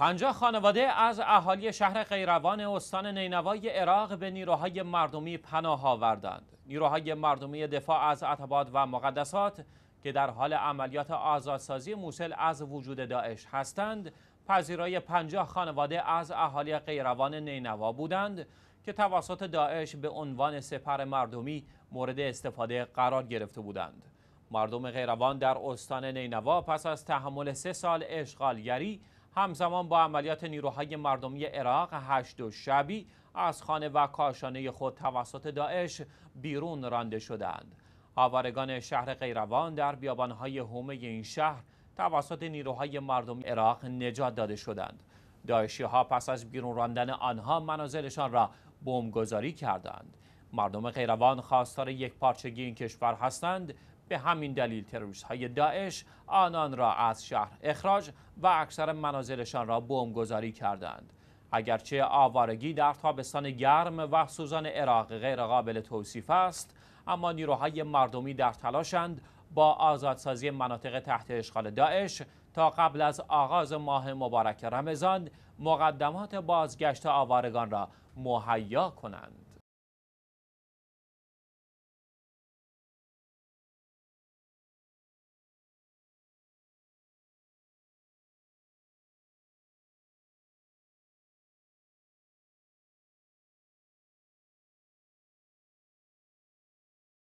پنجاه خانواده از اهالی شهر غیروان استان نینوای عراق به نیروهای مردمی پناه آوردند. نیروهای مردمی دفاع از عتباد و مقدسات که در حال عملیات آزادسازی موسل از وجود داعش هستند، پذیرای پنجاه خانواده از اهالی غیروان نینوا بودند که توسط داعش به عنوان سپر مردمی مورد استفاده قرار گرفته بودند. مردم غیروان در استان نینوا پس از تحمل سه سال اشغالگری همزمان با عملیات نیروهای مردمی عراق هشت و شبی از خانه و کاشانه خود توسط داعش بیرون رانده شدند. آوارگان شهر غیروان در بیابانهای هومه این شهر توسط نیروهای مردمی عراق نجات داده شدند. داعشی ها پس از بیرون راندن آنها منازلشان را بمبگذاری کردند. مردم غیروان خواستار یک پارچگی این کشور هستند به همین دلیل تروریست های داعش آنان را از شهر اخراج و اکثر منازلشان را بمبگذاری کردند اگرچه آوارگی در تابستان گرم و سوزان عراق غیرقابل توصیف است اما نیروهای مردمی در تلاشند با آزادسازی مناطق تحت اشغال داعش تا قبل از آغاز ماه مبارک رمضان مقدمات بازگشت آوارگان را مهیا کنند